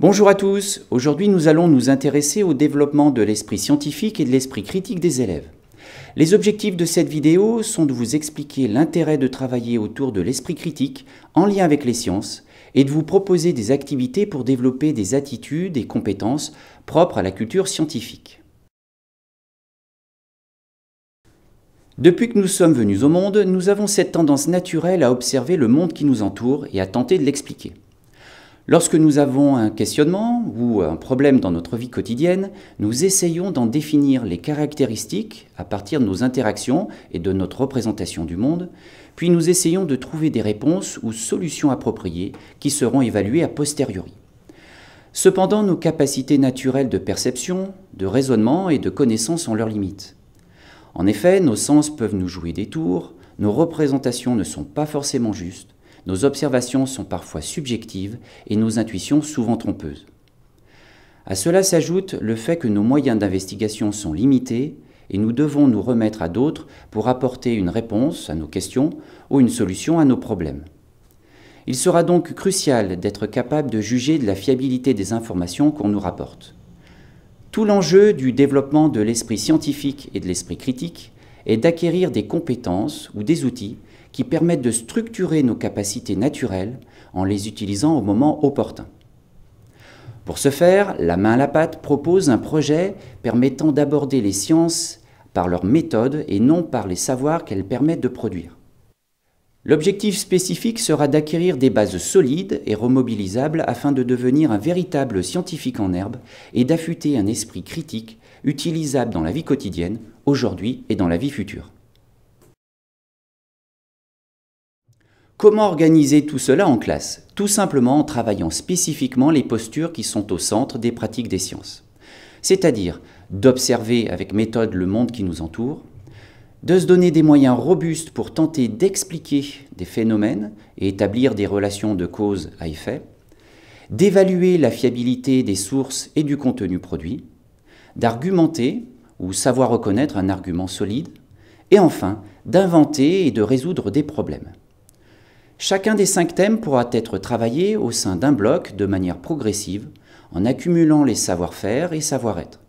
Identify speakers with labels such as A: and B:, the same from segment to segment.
A: Bonjour à tous, aujourd'hui nous allons nous intéresser au développement de l'esprit scientifique et de l'esprit critique des élèves. Les objectifs de cette vidéo sont de vous expliquer l'intérêt de travailler autour de l'esprit critique en lien avec les sciences et de vous proposer des activités pour développer des attitudes et compétences propres à la culture scientifique. Depuis que nous sommes venus au monde, nous avons cette tendance naturelle à observer le monde qui nous entoure et à tenter de l'expliquer. Lorsque nous avons un questionnement ou un problème dans notre vie quotidienne, nous essayons d'en définir les caractéristiques à partir de nos interactions et de notre représentation du monde, puis nous essayons de trouver des réponses ou solutions appropriées qui seront évaluées a posteriori. Cependant, nos capacités naturelles de perception, de raisonnement et de connaissance ont leurs limites. En effet, nos sens peuvent nous jouer des tours, nos représentations ne sont pas forcément justes, nos observations sont parfois subjectives et nos intuitions souvent trompeuses. À cela s'ajoute le fait que nos moyens d'investigation sont limités et nous devons nous remettre à d'autres pour apporter une réponse à nos questions ou une solution à nos problèmes. Il sera donc crucial d'être capable de juger de la fiabilité des informations qu'on nous rapporte. Tout l'enjeu du développement de l'esprit scientifique et de l'esprit critique est d'acquérir des compétences ou des outils qui permettent de structurer nos capacités naturelles en les utilisant au moment opportun. Pour ce faire, la main à la pâte propose un projet permettant d'aborder les sciences par leurs méthodes et non par les savoirs qu'elles permettent de produire. L'objectif spécifique sera d'acquérir des bases solides et remobilisables afin de devenir un véritable scientifique en herbe et d'affûter un esprit critique utilisable dans la vie quotidienne, aujourd'hui et dans la vie future. Comment organiser tout cela en classe Tout simplement en travaillant spécifiquement les postures qui sont au centre des pratiques des sciences. C'est-à-dire d'observer avec méthode le monde qui nous entoure, de se donner des moyens robustes pour tenter d'expliquer des phénomènes et établir des relations de cause à effet, d'évaluer la fiabilité des sources et du contenu produit, d'argumenter ou savoir reconnaître un argument solide, et enfin d'inventer et de résoudre des problèmes. Chacun des cinq thèmes pourra être travaillé au sein d'un bloc de manière progressive, en accumulant les savoir-faire et savoir-être.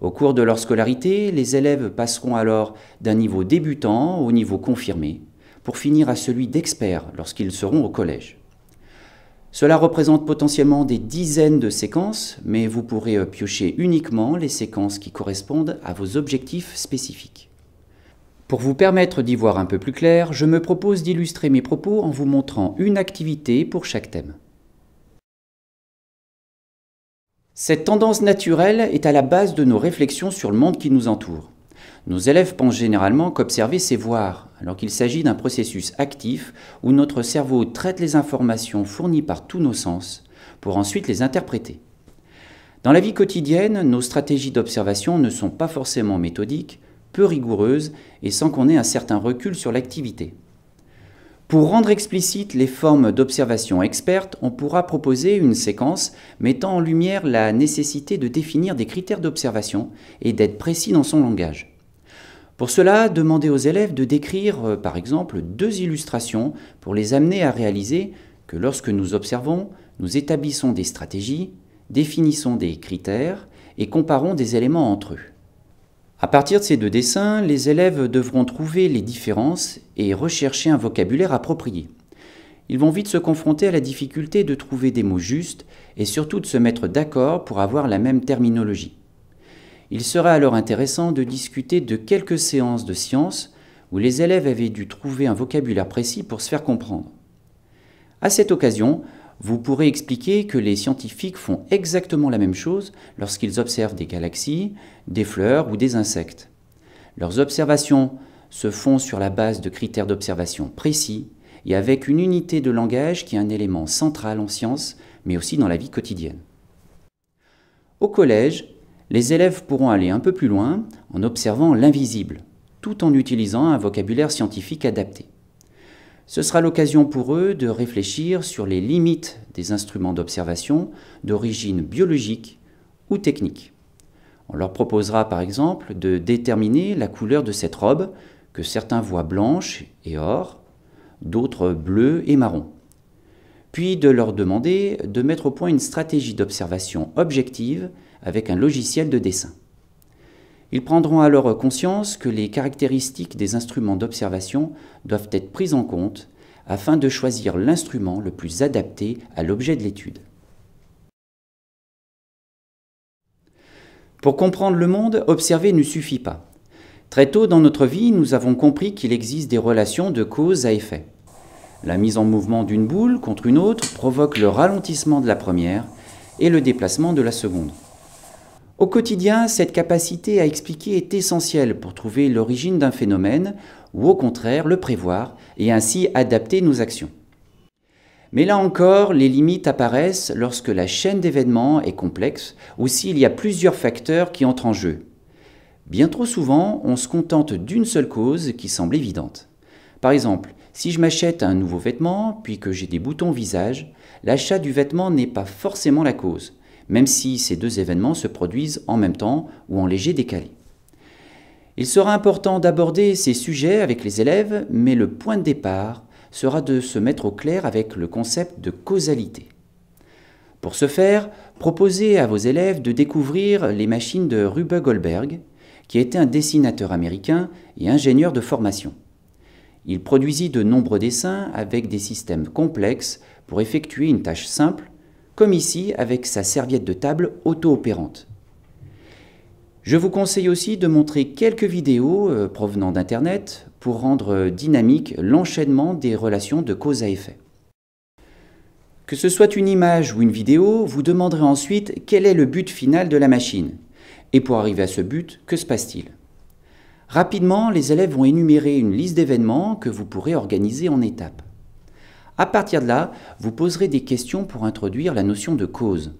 A: Au cours de leur scolarité, les élèves passeront alors d'un niveau débutant au niveau confirmé, pour finir à celui d'expert lorsqu'ils seront au collège. Cela représente potentiellement des dizaines de séquences, mais vous pourrez piocher uniquement les séquences qui correspondent à vos objectifs spécifiques. Pour vous permettre d'y voir un peu plus clair, je me propose d'illustrer mes propos en vous montrant une activité pour chaque thème. Cette tendance naturelle est à la base de nos réflexions sur le monde qui nous entoure. Nos élèves pensent généralement qu'observer, c'est voir, alors qu'il s'agit d'un processus actif où notre cerveau traite les informations fournies par tous nos sens pour ensuite les interpréter. Dans la vie quotidienne, nos stratégies d'observation ne sont pas forcément méthodiques, peu rigoureuse et sans qu'on ait un certain recul sur l'activité. Pour rendre explicites les formes d'observation experte, on pourra proposer une séquence mettant en lumière la nécessité de définir des critères d'observation et d'être précis dans son langage. Pour cela, demandez aux élèves de décrire, euh, par exemple, deux illustrations pour les amener à réaliser que lorsque nous observons, nous établissons des stratégies, définissons des critères et comparons des éléments entre eux. À partir de ces deux dessins, les élèves devront trouver les différences et rechercher un vocabulaire approprié. Ils vont vite se confronter à la difficulté de trouver des mots justes et surtout de se mettre d'accord pour avoir la même terminologie. Il sera alors intéressant de discuter de quelques séances de sciences où les élèves avaient dû trouver un vocabulaire précis pour se faire comprendre. À cette occasion, vous pourrez expliquer que les scientifiques font exactement la même chose lorsqu'ils observent des galaxies, des fleurs ou des insectes. Leurs observations se font sur la base de critères d'observation précis et avec une unité de langage qui est un élément central en science, mais aussi dans la vie quotidienne. Au collège, les élèves pourront aller un peu plus loin en observant l'invisible, tout en utilisant un vocabulaire scientifique adapté. Ce sera l'occasion pour eux de réfléchir sur les limites des instruments d'observation d'origine biologique ou technique. On leur proposera par exemple de déterminer la couleur de cette robe que certains voient blanche et or, d'autres bleu et marron. Puis de leur demander de mettre au point une stratégie d'observation objective avec un logiciel de dessin. Ils prendront alors conscience que les caractéristiques des instruments d'observation doivent être prises en compte afin de choisir l'instrument le plus adapté à l'objet de l'étude. Pour comprendre le monde, observer ne suffit pas. Très tôt dans notre vie, nous avons compris qu'il existe des relations de cause à effet. La mise en mouvement d'une boule contre une autre provoque le ralentissement de la première et le déplacement de la seconde. Au quotidien, cette capacité à expliquer est essentielle pour trouver l'origine d'un phénomène ou au contraire le prévoir et ainsi adapter nos actions. Mais là encore, les limites apparaissent lorsque la chaîne d'événements est complexe ou s'il y a plusieurs facteurs qui entrent en jeu. Bien trop souvent, on se contente d'une seule cause qui semble évidente. Par exemple, si je m'achète un nouveau vêtement, puis que j'ai des boutons visage, l'achat du vêtement n'est pas forcément la cause même si ces deux événements se produisent en même temps ou en léger décalé. Il sera important d'aborder ces sujets avec les élèves, mais le point de départ sera de se mettre au clair avec le concept de causalité. Pour ce faire, proposez à vos élèves de découvrir les machines de Rube Goldberg, qui était un dessinateur américain et ingénieur de formation. Il produisit de nombreux dessins avec des systèmes complexes pour effectuer une tâche simple comme ici avec sa serviette de table auto-opérante. Je vous conseille aussi de montrer quelques vidéos euh, provenant d'Internet pour rendre dynamique l'enchaînement des relations de cause à effet. Que ce soit une image ou une vidéo, vous demanderez ensuite quel est le but final de la machine. Et pour arriver à ce but, que se passe-t-il Rapidement, les élèves vont énumérer une liste d'événements que vous pourrez organiser en étapes. À partir de là, vous poserez des questions pour introduire la notion de cause.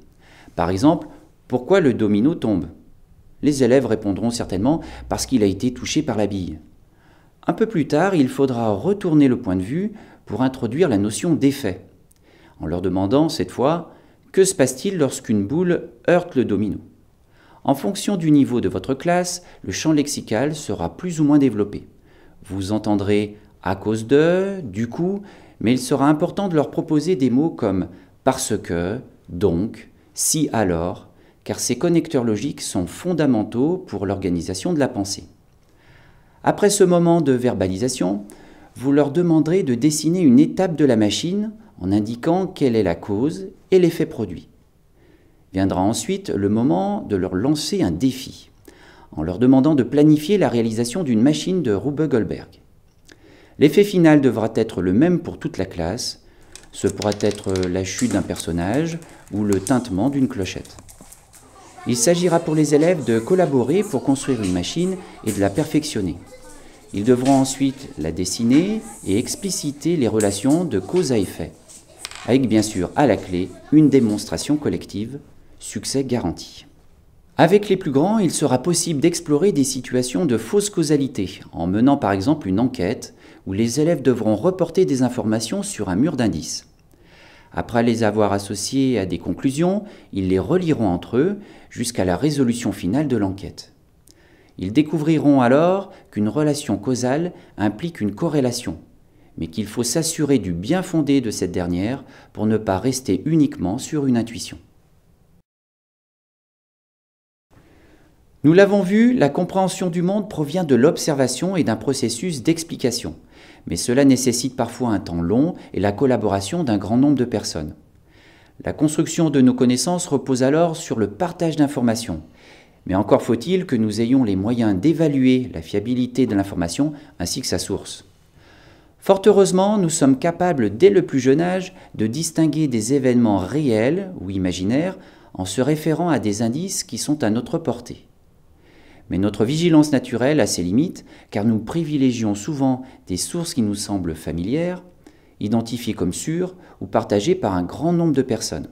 A: Par exemple, pourquoi le domino tombe Les élèves répondront certainement parce qu'il a été touché par la bille. Un peu plus tard, il faudra retourner le point de vue pour introduire la notion d'effet, en leur demandant cette fois que se passe-t-il lorsqu'une boule heurte le domino En fonction du niveau de votre classe, le champ lexical sera plus ou moins développé. Vous entendrez à cause de, du coup, mais il sera important de leur proposer des mots comme parce que, donc, si alors, car ces connecteurs logiques sont fondamentaux pour l'organisation de la pensée. Après ce moment de verbalisation, vous leur demanderez de dessiner une étape de la machine en indiquant quelle est la cause et l'effet produit. Viendra ensuite le moment de leur lancer un défi, en leur demandant de planifier la réalisation d'une machine de Rube Goldberg. L'effet final devra être le même pour toute la classe. Ce pourra être la chute d'un personnage ou le tintement d'une clochette. Il s'agira pour les élèves de collaborer pour construire une machine et de la perfectionner. Ils devront ensuite la dessiner et expliciter les relations de cause à effet, avec bien sûr à la clé une démonstration collective, succès garanti. Avec les plus grands, il sera possible d'explorer des situations de fausse causalité, en menant par exemple une enquête où les élèves devront reporter des informations sur un mur d'indices. Après les avoir associés à des conclusions, ils les relieront entre eux jusqu'à la résolution finale de l'enquête. Ils découvriront alors qu'une relation causale implique une corrélation, mais qu'il faut s'assurer du bien fondé de cette dernière pour ne pas rester uniquement sur une intuition. Nous l'avons vu, la compréhension du monde provient de l'observation et d'un processus d'explication mais cela nécessite parfois un temps long et la collaboration d'un grand nombre de personnes. La construction de nos connaissances repose alors sur le partage d'informations. Mais encore faut-il que nous ayons les moyens d'évaluer la fiabilité de l'information ainsi que sa source. Fort heureusement, nous sommes capables dès le plus jeune âge de distinguer des événements réels ou imaginaires en se référant à des indices qui sont à notre portée. Mais notre vigilance naturelle a ses limites, car nous privilégions souvent des sources qui nous semblent familières, identifiées comme sûres ou partagées par un grand nombre de personnes.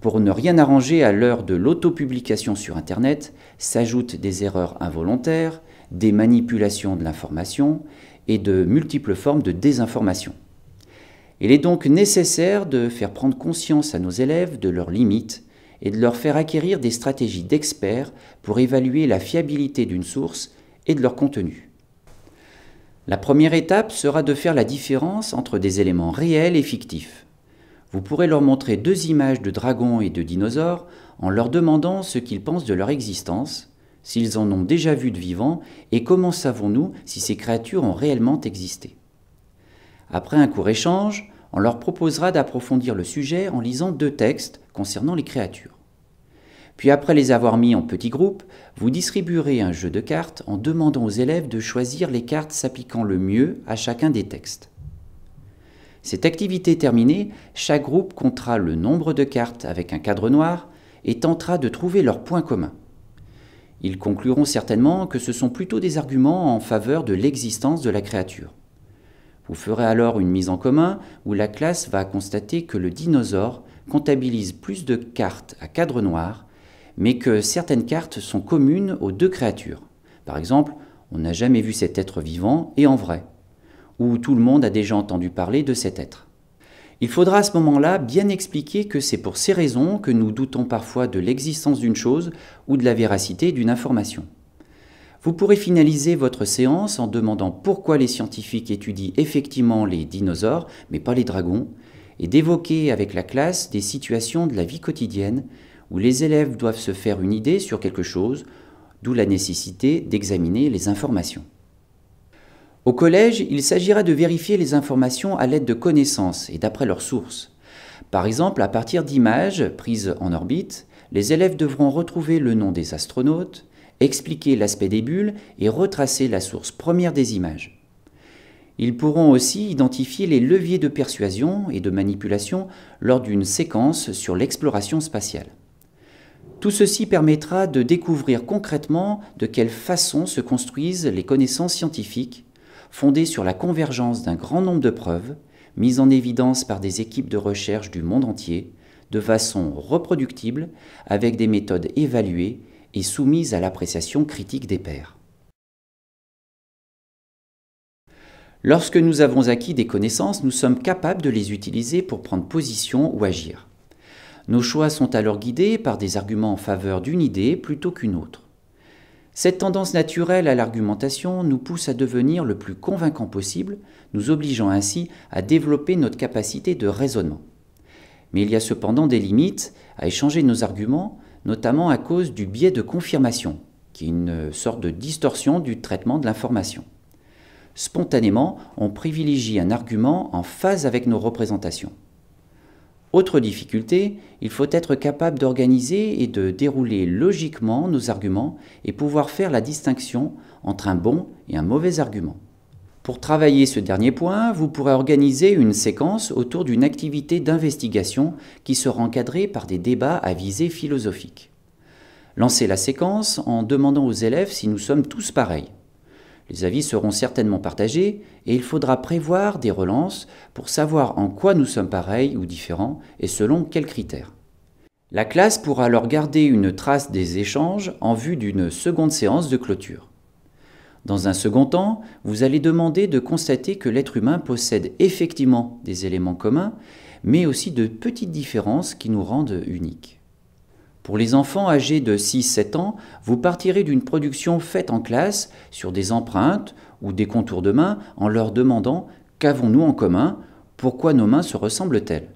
A: Pour ne rien arranger à l'heure de l'autopublication sur Internet, s'ajoutent des erreurs involontaires, des manipulations de l'information et de multiples formes de désinformation. Il est donc nécessaire de faire prendre conscience à nos élèves de leurs limites et de leur faire acquérir des stratégies d'experts pour évaluer la fiabilité d'une source et de leur contenu. La première étape sera de faire la différence entre des éléments réels et fictifs. Vous pourrez leur montrer deux images de dragons et de dinosaures en leur demandant ce qu'ils pensent de leur existence, s'ils en ont déjà vu de vivants et comment savons-nous si ces créatures ont réellement existé. Après un court échange, on leur proposera d'approfondir le sujet en lisant deux textes concernant les créatures. Puis après les avoir mis en petits groupes, vous distribuerez un jeu de cartes en demandant aux élèves de choisir les cartes s'appliquant le mieux à chacun des textes. Cette activité terminée, chaque groupe comptera le nombre de cartes avec un cadre noir et tentera de trouver leurs points communs. Ils concluront certainement que ce sont plutôt des arguments en faveur de l'existence de la créature. Vous ferez alors une mise en commun où la classe va constater que le dinosaure comptabilise plus de cartes à cadre noir, mais que certaines cartes sont communes aux deux créatures. Par exemple, on n'a jamais vu cet être vivant et en vrai, ou tout le monde a déjà entendu parler de cet être. Il faudra à ce moment-là bien expliquer que c'est pour ces raisons que nous doutons parfois de l'existence d'une chose ou de la véracité d'une information. Vous pourrez finaliser votre séance en demandant pourquoi les scientifiques étudient effectivement les dinosaures, mais pas les dragons, et d'évoquer avec la classe des situations de la vie quotidienne où les élèves doivent se faire une idée sur quelque chose, d'où la nécessité d'examiner les informations. Au collège, il s'agira de vérifier les informations à l'aide de connaissances et d'après leurs sources. Par exemple, à partir d'images prises en orbite, les élèves devront retrouver le nom des astronautes, expliquer l'aspect des bulles et retracer la source première des images. Ils pourront aussi identifier les leviers de persuasion et de manipulation lors d'une séquence sur l'exploration spatiale. Tout ceci permettra de découvrir concrètement de quelle façon se construisent les connaissances scientifiques, fondées sur la convergence d'un grand nombre de preuves, mises en évidence par des équipes de recherche du monde entier, de façon reproductible, avec des méthodes évaluées et soumise à l'appréciation critique des pairs. Lorsque nous avons acquis des connaissances, nous sommes capables de les utiliser pour prendre position ou agir. Nos choix sont alors guidés par des arguments en faveur d'une idée plutôt qu'une autre. Cette tendance naturelle à l'argumentation nous pousse à devenir le plus convaincant possible, nous obligeant ainsi à développer notre capacité de raisonnement. Mais il y a cependant des limites à échanger nos arguments notamment à cause du biais de confirmation, qui est une sorte de distorsion du traitement de l'information. Spontanément, on privilégie un argument en phase avec nos représentations. Autre difficulté, il faut être capable d'organiser et de dérouler logiquement nos arguments et pouvoir faire la distinction entre un bon et un mauvais argument. Pour travailler ce dernier point, vous pourrez organiser une séquence autour d'une activité d'investigation qui sera encadrée par des débats à visée philosophique. Lancez la séquence en demandant aux élèves si nous sommes tous pareils. Les avis seront certainement partagés et il faudra prévoir des relances pour savoir en quoi nous sommes pareils ou différents et selon quels critères. La classe pourra alors garder une trace des échanges en vue d'une seconde séance de clôture. Dans un second temps, vous allez demander de constater que l'être humain possède effectivement des éléments communs, mais aussi de petites différences qui nous rendent uniques. Pour les enfants âgés de 6-7 ans, vous partirez d'une production faite en classe sur des empreintes ou des contours de mains en leur demandant Qu'avons-nous en commun Pourquoi nos mains se ressemblent-elles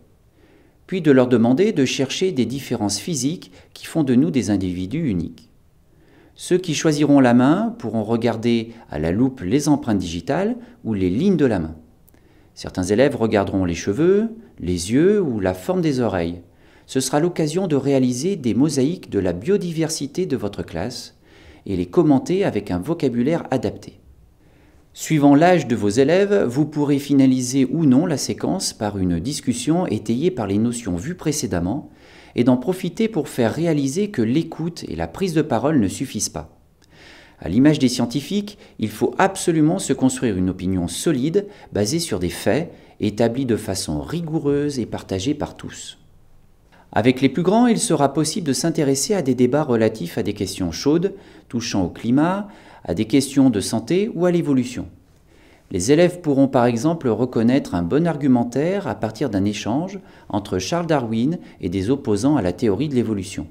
A: Puis de leur demander de chercher des différences physiques qui font de nous des individus uniques. Ceux qui choisiront la main pourront regarder à la loupe les empreintes digitales ou les lignes de la main. Certains élèves regarderont les cheveux, les yeux ou la forme des oreilles. Ce sera l'occasion de réaliser des mosaïques de la biodiversité de votre classe et les commenter avec un vocabulaire adapté. Suivant l'âge de vos élèves, vous pourrez finaliser ou non la séquence par une discussion étayée par les notions vues précédemment et d'en profiter pour faire réaliser que l'écoute et la prise de parole ne suffisent pas. À l'image des scientifiques, il faut absolument se construire une opinion solide, basée sur des faits, établie de façon rigoureuse et partagée par tous. Avec les plus grands, il sera possible de s'intéresser à des débats relatifs à des questions chaudes, touchant au climat, à des questions de santé ou à l'évolution. Les élèves pourront par exemple reconnaître un bon argumentaire à partir d'un échange entre Charles Darwin et des opposants à la théorie de l'évolution.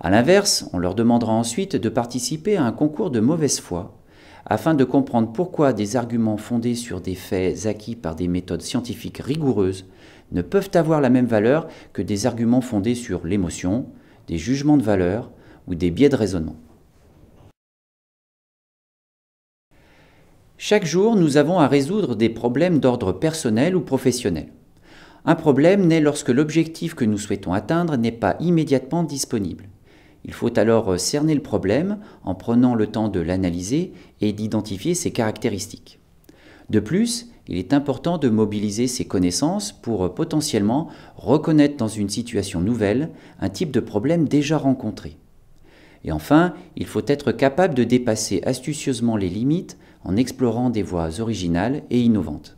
A: A l'inverse, on leur demandera ensuite de participer à un concours de mauvaise foi, afin de comprendre pourquoi des arguments fondés sur des faits acquis par des méthodes scientifiques rigoureuses ne peuvent avoir la même valeur que des arguments fondés sur l'émotion, des jugements de valeur ou des biais de raisonnement. Chaque jour, nous avons à résoudre des problèmes d'ordre personnel ou professionnel. Un problème naît lorsque l'objectif que nous souhaitons atteindre n'est pas immédiatement disponible. Il faut alors cerner le problème en prenant le temps de l'analyser et d'identifier ses caractéristiques. De plus, il est important de mobiliser ses connaissances pour potentiellement reconnaître dans une situation nouvelle un type de problème déjà rencontré. Et enfin, il faut être capable de dépasser astucieusement les limites en explorant des voies originales et innovantes.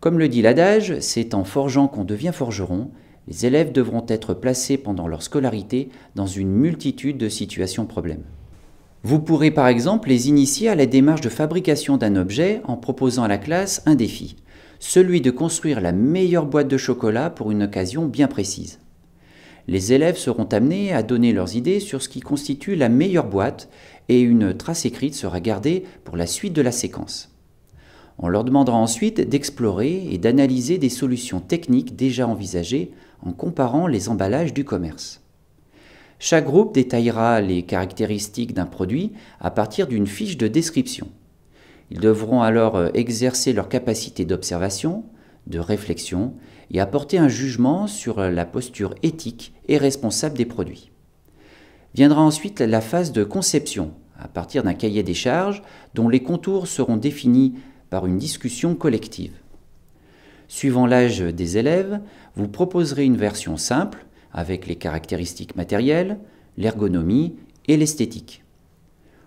A: Comme le dit l'adage, c'est en forgeant qu'on devient forgeron, les élèves devront être placés pendant leur scolarité dans une multitude de situations problèmes. Vous pourrez par exemple les initier à la démarche de fabrication d'un objet en proposant à la classe un défi, celui de construire la meilleure boîte de chocolat pour une occasion bien précise. Les élèves seront amenés à donner leurs idées sur ce qui constitue la meilleure boîte et une trace écrite sera gardée pour la suite de la séquence. On leur demandera ensuite d'explorer et d'analyser des solutions techniques déjà envisagées en comparant les emballages du commerce. Chaque groupe détaillera les caractéristiques d'un produit à partir d'une fiche de description. Ils devront alors exercer leur capacité d'observation, de réflexion et apporter un jugement sur la posture éthique et responsable des produits. Viendra ensuite la phase de conception, à partir d'un cahier des charges dont les contours seront définis par une discussion collective. Suivant l'âge des élèves, vous proposerez une version simple avec les caractéristiques matérielles, l'ergonomie et l'esthétique.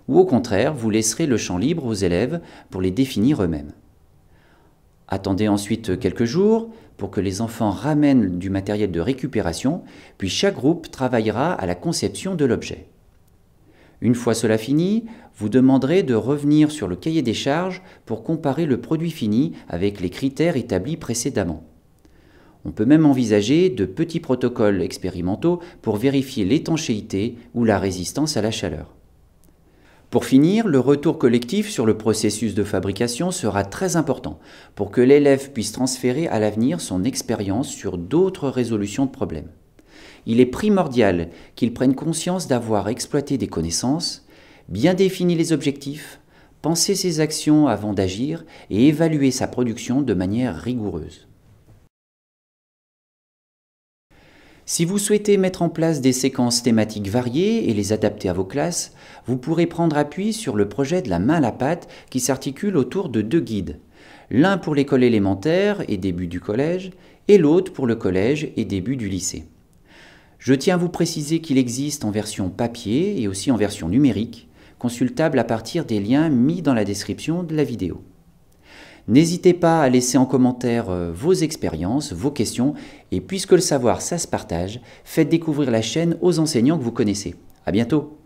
A: Ou au contraire, vous laisserez le champ libre aux élèves pour les définir eux-mêmes. Attendez ensuite quelques jours pour que les enfants ramènent du matériel de récupération, puis chaque groupe travaillera à la conception de l'objet. Une fois cela fini, vous demanderez de revenir sur le cahier des charges pour comparer le produit fini avec les critères établis précédemment. On peut même envisager de petits protocoles expérimentaux pour vérifier l'étanchéité ou la résistance à la chaleur. Pour finir, le retour collectif sur le processus de fabrication sera très important pour que l'élève puisse transférer à l'avenir son expérience sur d'autres résolutions de problèmes. Il est primordial qu'il prenne conscience d'avoir exploité des connaissances, bien défini les objectifs, pensé ses actions avant d'agir et évalué sa production de manière rigoureuse. Si vous souhaitez mettre en place des séquences thématiques variées et les adapter à vos classes, vous pourrez prendre appui sur le projet de la main à la pâte qui s'articule autour de deux guides. L'un pour l'école élémentaire et début du collège, et l'autre pour le collège et début du lycée. Je tiens à vous préciser qu'il existe en version papier et aussi en version numérique, consultable à partir des liens mis dans la description de la vidéo. N'hésitez pas à laisser en commentaire euh, vos expériences, vos questions, et puisque le savoir, ça se partage, faites découvrir la chaîne aux enseignants que vous connaissez. À bientôt